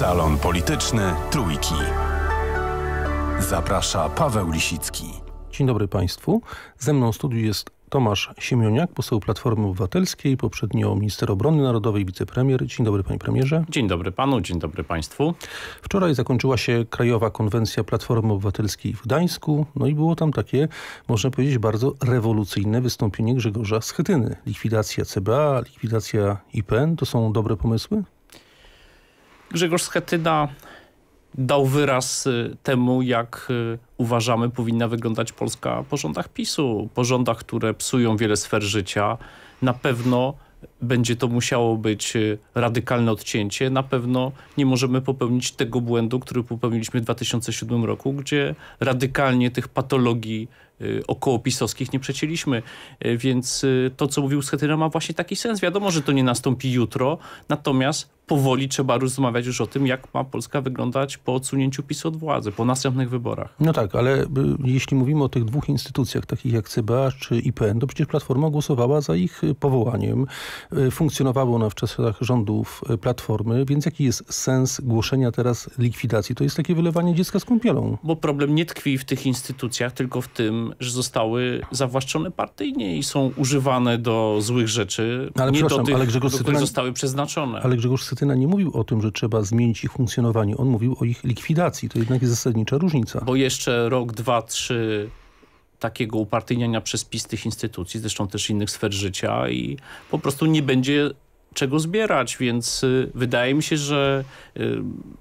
Salon Polityczny Trójki. Zaprasza Paweł Lisicki. Dzień dobry Państwu. Ze mną w studiu jest Tomasz Siemioniak, poseł Platformy Obywatelskiej, poprzednio minister obrony narodowej, wicepremier. Dzień dobry panie premierze. Dzień dobry panu, dzień dobry państwu. Wczoraj zakończyła się Krajowa Konwencja Platformy Obywatelskiej w Gdańsku. No i było tam takie, można powiedzieć, bardzo rewolucyjne wystąpienie Grzegorza Schetyny. Likwidacja CBA, likwidacja IPN to są dobre pomysły? Grzegorz Schetyna dał wyraz y, temu, jak y, uważamy powinna wyglądać Polska po rządach PiSu. Po rządach, które psują wiele sfer życia. Na pewno będzie to musiało być y, radykalne odcięcie. Na pewno nie możemy popełnić tego błędu, który popełniliśmy w 2007 roku, gdzie radykalnie tych patologii Y, około pisowskich nie przecięliśmy. Y, więc y, to, co mówił Schetyna, ma właśnie taki sens. Wiadomo, że to nie nastąpi jutro, natomiast powoli trzeba rozmawiać już o tym, jak ma Polska wyglądać po odsunięciu PiS od władzy, po następnych wyborach. No tak, ale jeśli mówimy o tych dwóch instytucjach, takich jak CBA czy IPN, to przecież Platforma głosowała za ich powołaniem. Funkcjonowało ona w czasach rządów Platformy, więc jaki jest sens głoszenia teraz likwidacji? To jest takie wylewanie dziecka z kąpielą. Bo problem nie tkwi w tych instytucjach, tylko w tym, że zostały zawłaszczone partyjnie i są używane do złych rzeczy, no, ale nie do tych, ale Grzegorz do zostały przeznaczone. Ale Grzegorz Sytyna nie mówił o tym, że trzeba zmienić ich funkcjonowanie. On mówił o ich likwidacji. To jednak jest zasadnicza różnica. Bo jeszcze rok, dwa, trzy takiego upartyjniania przez PiS tych instytucji, zresztą też innych sfer życia i po prostu nie będzie czego zbierać, więc y, wydaje mi się, że y,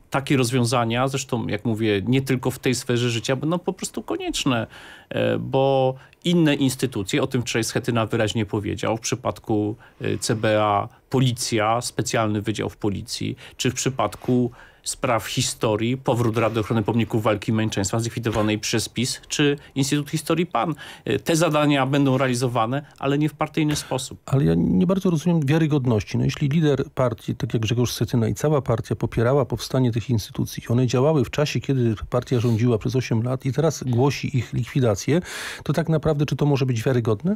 takie rozwiązania, zresztą jak mówię, nie tylko w tej sferze życia, będą po prostu konieczne, e, bo inne instytucje, o tym wczoraj Schetyna wyraźnie powiedział, w przypadku y, CBA policja, specjalny wydział w policji, czy w przypadku spraw historii, powrót Rady Ochrony Pomników Walki i Męczeństwa zlikwidowanej przez PiS czy Instytut Historii PAN. E, te zadania będą realizowane, ale nie w partyjny sposób. Ale ja nie bardzo rozumiem wiarygodności. No, jeśli lider partii, tak jak Grzegorz Setyna i cała partia popierała powstanie tych instytucji, one działały w czasie, kiedy partia rządziła przez 8 lat i teraz głosi ich likwidację, to tak naprawdę czy to może być wiarygodne?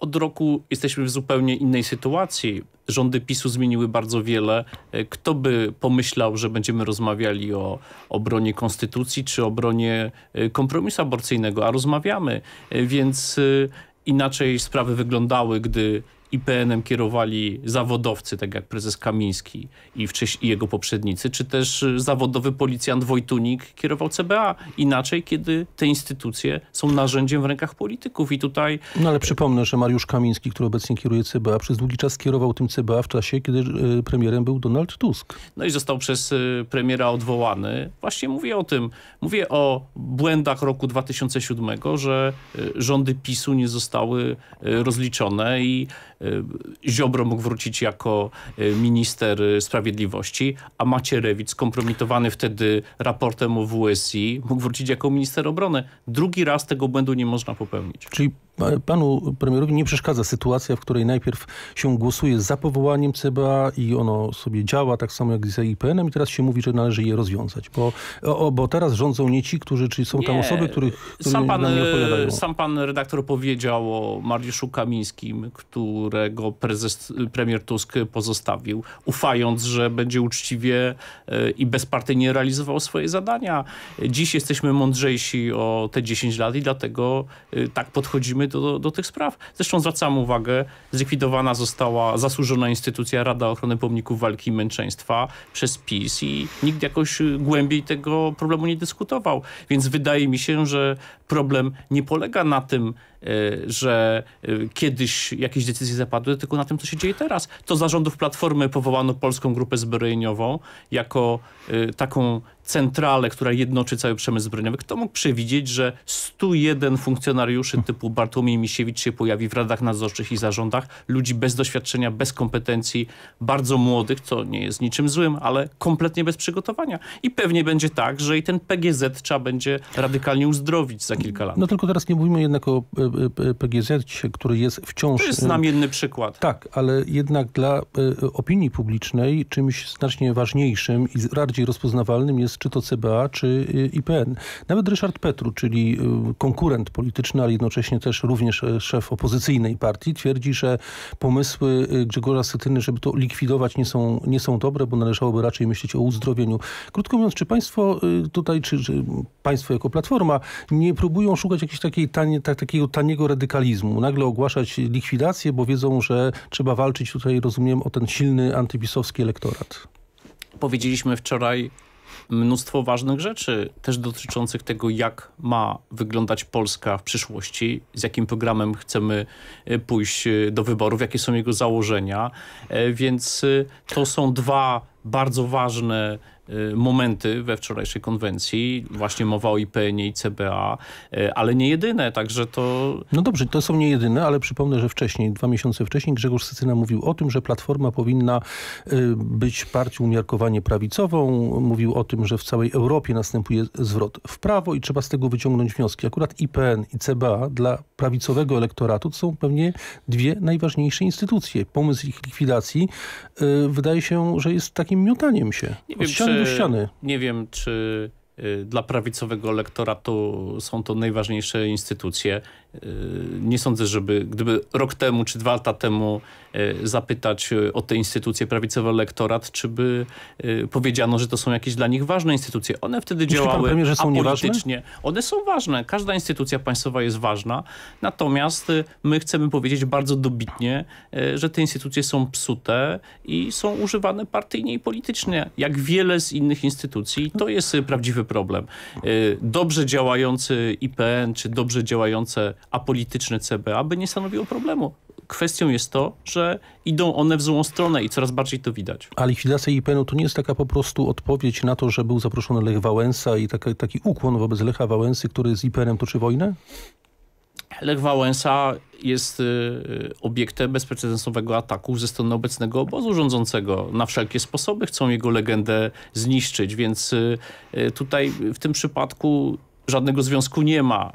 od roku jesteśmy w zupełnie innej sytuacji. Rządy PiSu zmieniły bardzo wiele. E, kto by pomyślał, że będziemy rozmawiali o obronie konstytucji czy obronie e, kompromisu aborcyjnego, a rozmawiamy. E, więc inaczej sprawy wyglądały, gdy IPN-em kierowali zawodowcy, tak jak prezes Kamiński i, i jego poprzednicy, czy też y, zawodowy policjant Wojtunik kierował CBA. Inaczej, kiedy te instytucje są narzędziem w rękach polityków i tutaj... No ale przypomnę, że Mariusz Kamiński, który obecnie kieruje CBA, przez długi czas kierował tym CBA w czasie, kiedy y, premierem był Donald Tusk. No i został przez y, premiera odwołany. Właśnie mówię o tym. Mówię o błędach roku 2007, że rządy PiSu nie zostały rozliczone i Y, Ziobro mógł wrócić jako y, minister y, sprawiedliwości, a Macierewicz skompromitowany wtedy raportem o WSI mógł wrócić jako minister obrony. Drugi raz tego błędu nie można popełnić. Czyli panu premierowi nie przeszkadza sytuacja, w której najpierw się głosuje za powołaniem CBA i ono sobie działa tak samo jak z IPN-em i teraz się mówi, że należy je rozwiązać, bo, o, bo teraz rządzą nie ci, którzy, czyli są nie. tam osoby, których sam pan, nie odpowiadają. Sam pan redaktor powiedział o Mariuszu Kamińskim, który którego prezes, premier Tusk pozostawił, ufając, że będzie uczciwie e, i bezpartyjnie realizował swoje zadania. Dziś jesteśmy mądrzejsi o te 10 lat i dlatego e, tak podchodzimy do, do, do tych spraw. Zresztą zwracam uwagę, zlikwidowana została zasłużona instytucja Rada Ochrony Pomników Walki i Męczeństwa przez PiS i nikt jakoś e, głębiej tego problemu nie dyskutował. Więc wydaje mi się, że problem nie polega na tym, że kiedyś jakieś decyzje zapadły tylko na tym, co się dzieje teraz. To zarządów Platformy powołano Polską Grupę Zbrojeniową jako y, taką centralę, która jednoczy cały przemysł zbrojeniowy. Kto mógł przewidzieć, że 101 funkcjonariuszy typu Bartłomiej Misiewicz się pojawi w radach nadzorczych i zarządach, ludzi bez doświadczenia, bez kompetencji, bardzo młodych, co nie jest niczym złym, ale kompletnie bez przygotowania. I pewnie będzie tak, że i ten PGZ trzeba będzie radykalnie uzdrowić za kilka lat. No tylko teraz nie mówimy jednak o PGZ, który jest wciąż... To jest znamienny przykład. Tak, ale jednak dla e, opinii publicznej czymś znacznie ważniejszym i bardziej rozpoznawalnym jest czy to CBA, czy e, IPN. Nawet Ryszard Petru, czyli e, konkurent polityczny, ale jednocześnie też również szef opozycyjnej partii, twierdzi, że pomysły Grzegorza Schetyny, żeby to likwidować nie są, nie są dobre, bo należałoby raczej myśleć o uzdrowieniu. Krótko mówiąc, czy państwo tutaj, czy, czy państwo jako Platforma nie próbują szukać jakiegoś takiej tanie, ta, takiego taniego radykalizmu, nagle ogłaszać likwidację, bo wiedzą, wiedzą, że trzeba walczyć tutaj, rozumiem, o ten silny antypisowski elektorat? Powiedzieliśmy wczoraj mnóstwo ważnych rzeczy, też dotyczących tego, jak ma wyglądać Polska w przyszłości, z jakim programem chcemy e, pójść e, do wyborów, jakie są jego założenia. E, więc to są dwa bardzo ważne y, momenty we wczorajszej konwencji. Właśnie mowa o IPN-ie i CBA, y, ale nie jedyne, także to... No dobrze, to są nie jedyne, ale przypomnę, że wcześniej, dwa miesiące wcześniej Grzegorz Sycyna mówił o tym, że Platforma powinna y, być partią umiarkowanie prawicową. Mówił o tym, że w całej Europie następuje zwrot w prawo i trzeba z tego wyciągnąć wnioski. Akurat IPN i CBA dla prawicowego elektoratu to są pewnie dwie najważniejsze instytucje. Pomysł ich likwidacji wydaje się, że jest taki takim miotaniem się. Nie wiem, ściany czy, do ściany. Nie wiem, czy Y, dla prawicowego elektoratu są to najważniejsze instytucje. Y, nie sądzę, żeby gdyby rok temu czy dwa lata temu y, zapytać o te instytucje prawicowy elektorat, czy by powiedziano, że to są jakieś dla nich ważne instytucje. One wtedy działały premier, że są apolitycznie. Nieważne? One są ważne. Każda instytucja państwowa jest ważna. Natomiast my chcemy powiedzieć bardzo dobitnie, że te instytucje są psute i są używane partyjnie i politycznie, jak wiele z innych instytucji. To jest prawdziwy problem. Y, dobrze działający IPN czy dobrze działające apolityczne CBA by nie stanowiło problemu. Kwestią jest to, że idą one w złą stronę i coraz bardziej to widać. A likwidacja IPN-u to nie jest taka po prostu odpowiedź na to, że był zaproszony Lech Wałęsa i taki, taki ukłon wobec Lecha Wałęsy, który z IPN-em toczy wojnę? Lech Wałęsa jest y, y, obiektem bezprecedensowego ataku ze strony obecnego obozu rządzącego. Na wszelkie sposoby chcą jego legendę zniszczyć, więc y, tutaj w tym przypadku żadnego związku nie ma.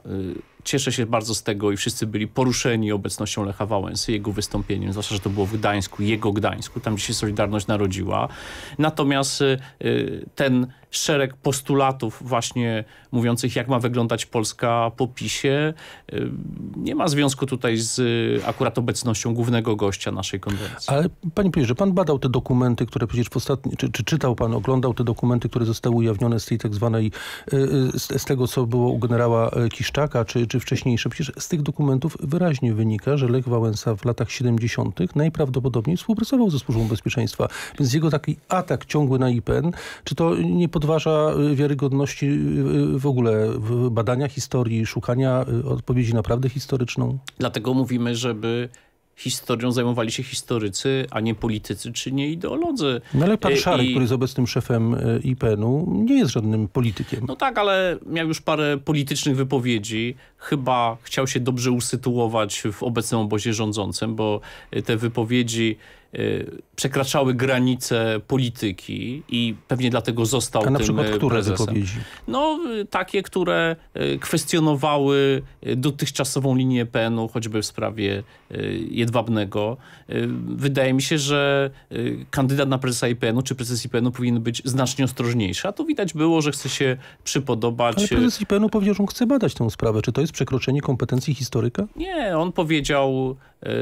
Cieszę się bardzo z tego i wszyscy byli poruszeni obecnością Lecha Wałęsy, jego wystąpieniem, zwłaszcza, że to było w Gdańsku, jego Gdańsku, tam gdzie się Solidarność narodziła. Natomiast ten szereg postulatów właśnie mówiących, jak ma wyglądać Polska po PiSie. Y, nie ma związku tutaj z y, akurat obecnością głównego gościa naszej konwencji. Ale panie premierze, pan badał te dokumenty, które przecież w ostatni, czy, czy czytał pan, oglądał te dokumenty, które zostały ujawnione z tej tak zwanej, y, z, z tego co było u generała Kiszczaka, czy, czy wcześniejsze. Przecież z tych dokumentów wyraźnie wynika, że Lech Wałęsa w latach 70. najprawdopodobniej współpracował ze Służbą Bezpieczeństwa. Więc jego taki atak ciągły na IPN, czy to nie pod podważa y, wiarygodności y, y, w ogóle badania historii, szukania odpowiedzi naprawdę historyczną. Dlatego mówimy, żeby historią zajmowali się historycy, a nie politycy czy nie ideolodzy. No ale pan Szarek, I... który jest obecnym szefem IPN-u, nie jest żadnym politykiem. No tak, ale miał już parę politycznych wypowiedzi. Chyba chciał się dobrze usytuować w obecnym obozie rządzącym, bo te wypowiedzi Y, przekraczały granice polityki i pewnie dlatego został A na tym przykład y, które prezesem. wypowiedzi? No y, takie, które kwestionowały dotychczasową linię PN-u, choćby w sprawie Jedwabnego. Wydaje mi się, że kandydat na prezesa IPN-u czy prezes IPN-u powinien być znacznie ostrożniejszy. A tu widać było, że chce się przypodobać... Ale prezes IPN-u powiedział, że on chce badać tę sprawę. Czy to jest przekroczenie kompetencji historyka? Nie, on powiedział,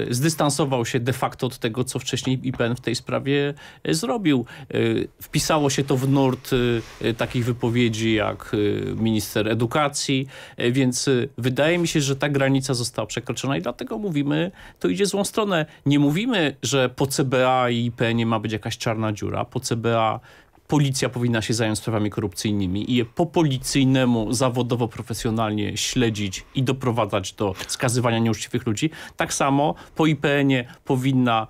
zdystansował się de facto od tego, co wcześniej wcześniej IPN w tej sprawie e, zrobił. E, wpisało się to w nurt e, takich wypowiedzi jak minister edukacji, więc wydaje mi się, że ta granica została przekroczona i dlatego mówimy, to idzie złą stronę. Nie mówimy, że po CBA i IPN ma być jakaś czarna dziura. Po CBA policja powinna się zająć sprawami korupcyjnymi i je po policyjnemu, zawodowo, profesjonalnie śledzić i doprowadzać do skazywania nieuczciwych ludzi. Tak samo po IPN-ie powinna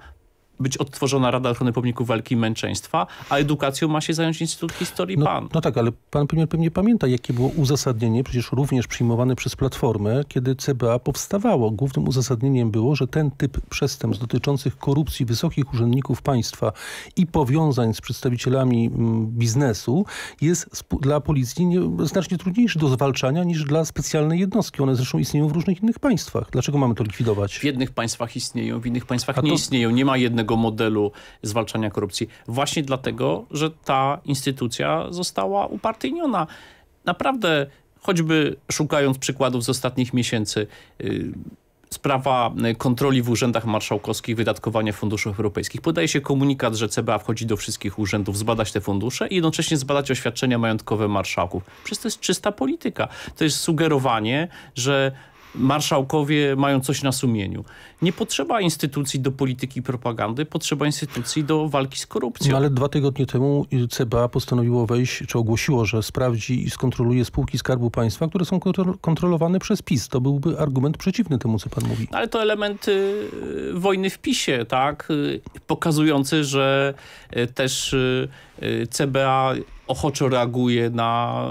być odtworzona Rada Ochrony Pomników Walki i Męczeństwa, a edukacją ma się zająć Instytut Historii no, PAN. No tak, ale pan premier pewnie pamięta, jakie było uzasadnienie, przecież również przyjmowane przez Platformę, kiedy CBA powstawało. Głównym uzasadnieniem było, że ten typ przestępstw dotyczących korupcji wysokich urzędników państwa i powiązań z przedstawicielami mm, biznesu jest dla policji znacznie trudniejszy do zwalczania niż dla specjalnej jednostki. One zresztą istnieją w różnych innych państwach. Dlaczego mamy to likwidować? W jednych państwach istnieją, w innych państwach nie istnieją. Nie ma jednego pewnego modelu zwalczania korupcji. Właśnie dlatego, że ta instytucja została upartyjniona. Naprawdę, choćby szukając przykładów z ostatnich miesięcy, y, sprawa kontroli w urzędach marszałkowskich wydatkowania funduszy europejskich. Podaje się komunikat, że CBA wchodzi do wszystkich urzędów, zbadać te fundusze i jednocześnie zbadać oświadczenia majątkowe marszałków. Przecież to jest czysta polityka. To jest sugerowanie, że marszałkowie mają coś na sumieniu. Nie potrzeba instytucji do polityki propagandy, potrzeba instytucji do walki z korupcją. No ale dwa tygodnie temu CBA postanowiło wejść, czy ogłosiło, że sprawdzi i skontroluje spółki Skarbu Państwa, które są kontrolowane przez PiS. To byłby argument przeciwny temu, co pan mówi. No ale to element y, wojny w PiSie, tak? Y, pokazujący, że y, też CBA ochoczo reaguje na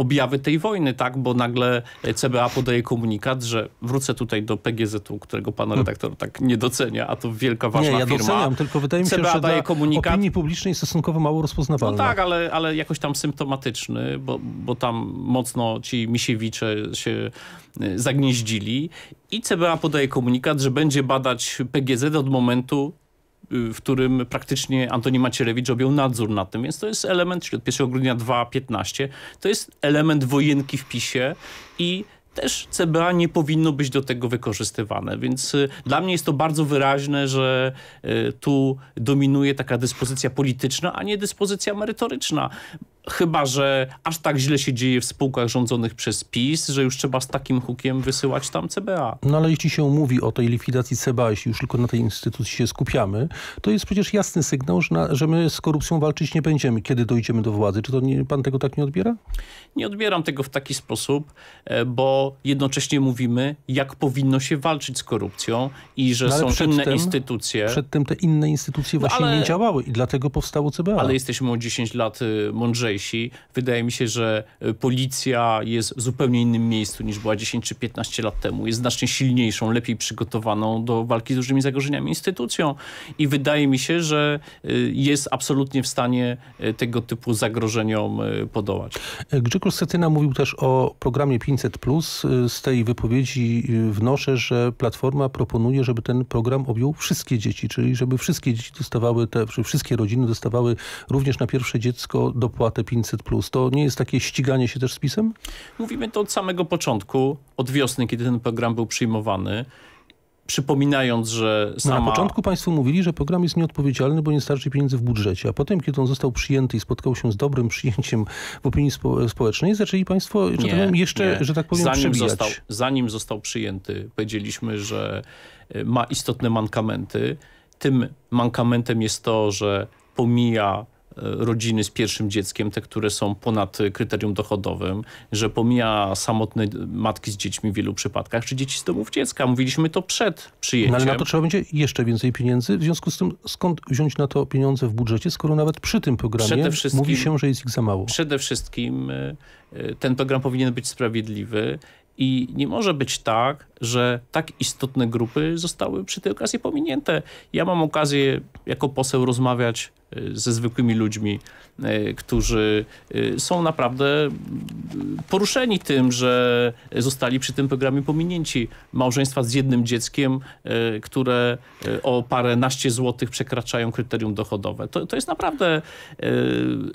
objawy tej wojny, tak? Bo nagle CBA podaje komunikat, że wrócę tutaj do PGZ-u, którego pan hmm. redaktor tak nie docenia, a to wielka, ważna nie, ja firma. Doceniam, tylko wydaje mi się, CBA że daje komunikat. opinii publicznej stosunkowo mało rozpoznawalne. No tak, ale, ale jakoś tam symptomatyczny, bo, bo tam mocno ci Misiewicze się y, zagnieździli i CBA podaje komunikat, że będzie badać PGZ od momentu w którym praktycznie Antoni Macierewicz objął nadzór nad tym, więc to jest element, czyli od 1 grudnia 2015, to jest element wojenki w PiSie i też CBA nie powinno być do tego wykorzystywane, więc y, dla mnie jest to bardzo wyraźne, że y, tu dominuje taka dyspozycja polityczna, a nie dyspozycja merytoryczna Chyba, że aż tak źle się dzieje w spółkach rządzonych przez PiS, że już trzeba z takim hukiem wysyłać tam CBA. No ale jeśli się mówi o tej likwidacji CBA, jeśli już tylko na tej instytucji się skupiamy, to jest przecież jasny sygnał, że, na, że my z korupcją walczyć nie będziemy, kiedy dojdziemy do władzy. Czy to nie, pan tego tak nie odbiera? Nie odbieram tego w taki sposób, e, bo jednocześnie mówimy, jak powinno się walczyć z korupcją i że no, są inne tym, instytucje. Przed tym te inne instytucje no, właśnie no, ale, nie działały i dlatego powstało CBA. Ale jesteśmy o 10 lat e, mądrzej Wydaje mi się, że e, policja jest w zupełnie innym miejscu niż była 10 czy 15 lat temu. Jest znacznie silniejszą, lepiej przygotowaną do walki z różnymi zagrożeniami instytucją i wydaje mi się, że e, jest absolutnie w stanie e, tego typu zagrożeniom podołać. Grzegorz Setyna mówił też o programie 500+. Z tej wypowiedzi wnoszę, że Platforma proponuje, żeby ten program objął wszystkie dzieci, czyli żeby wszystkie dzieci dostawały, te, wszystkie rodziny dostawały również na pierwsze dziecko dopłatę te 500 plus, to nie jest takie ściganie się też z PiSem? Mówimy to od samego początku, od wiosny, kiedy ten program był przyjmowany przypominając, że no, sama... na początku państwo mówili, że program jest nieodpowiedzialny, bo nie starczy pieniędzy w budżecie, a potem, kiedy on został przyjęty i spotkał się z dobrym przyjęciem w opinii spo społecznej, zaczęli państwo, jeszcze, że tak powiem, jeszcze, nie. że tak powiem, zanim został, zanim został przyjęty, powiedzieliśmy, że e, ma istotne mankamenty. Tym mankamentem jest to, że pomija rodziny z pierwszym dzieckiem, te, które są ponad kryterium dochodowym, że pomija samotne matki z dziećmi w wielu przypadkach, czy dzieci z domów dziecka. Mówiliśmy to przed przyjęciem. No ale na to trzeba będzie jeszcze więcej pieniędzy. W związku z tym skąd wziąć na to pieniądze w budżecie, skoro nawet przy tym programie mówi się, że jest ich za mało? Przede wszystkim y, y, ten program powinien być sprawiedliwy i nie może być tak, że tak istotne grupy zostały przy tej okazji pominięte. Ja mam okazję jako poseł rozmawiać e, ze zwykłymi ludźmi, e, którzy e, są naprawdę mm, poruszeni tym, że zostali przy tym programie pominięci. Małżeństwa z jednym dzieckiem, które o parę naście złotych przekraczają kryterium dochodowe. To, to jest naprawdę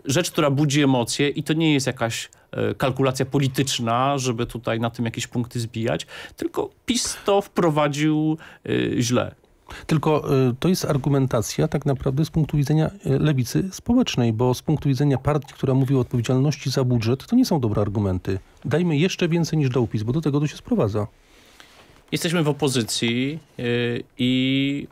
rzecz, która budzi emocje i to nie jest jakaś kalkulacja polityczna, żeby tutaj na tym jakieś punkty zbijać, tylko PiS to wprowadził y, źle. Tylko y, to jest argumentacja tak naprawdę z punktu widzenia y, lewicy społecznej, bo z punktu widzenia partii, która mówi o odpowiedzialności za budżet, to nie są dobre argumenty. Dajmy jeszcze więcej niż dał PiS, bo do tego to się sprowadza. Jesteśmy w opozycji i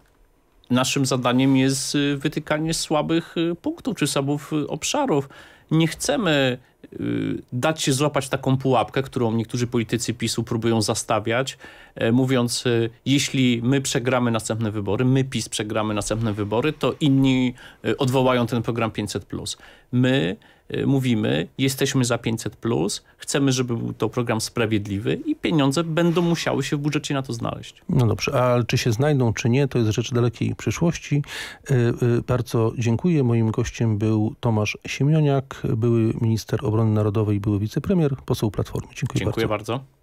naszym zadaniem jest wytykanie słabych punktów czy słabych obszarów. Nie chcemy Y, dać się złapać taką pułapkę, którą niektórzy politycy PiSu próbują zastawiać, e, mówiąc, y, jeśli my przegramy następne wybory, my PiS przegramy następne wybory, to inni y, odwołają ten program 500+. My Y, mówimy, jesteśmy za 500, plus, chcemy, żeby był to program sprawiedliwy i pieniądze będą musiały się w budżecie na to znaleźć. No dobrze, ale czy się znajdą, czy nie, to jest rzecz dalekiej przyszłości. Y, y, bardzo dziękuję. Moim gościem był Tomasz Siemioniak, były minister obrony narodowej, były wicepremier, poseł Platformy. Dziękuję, dziękuję bardzo. bardzo.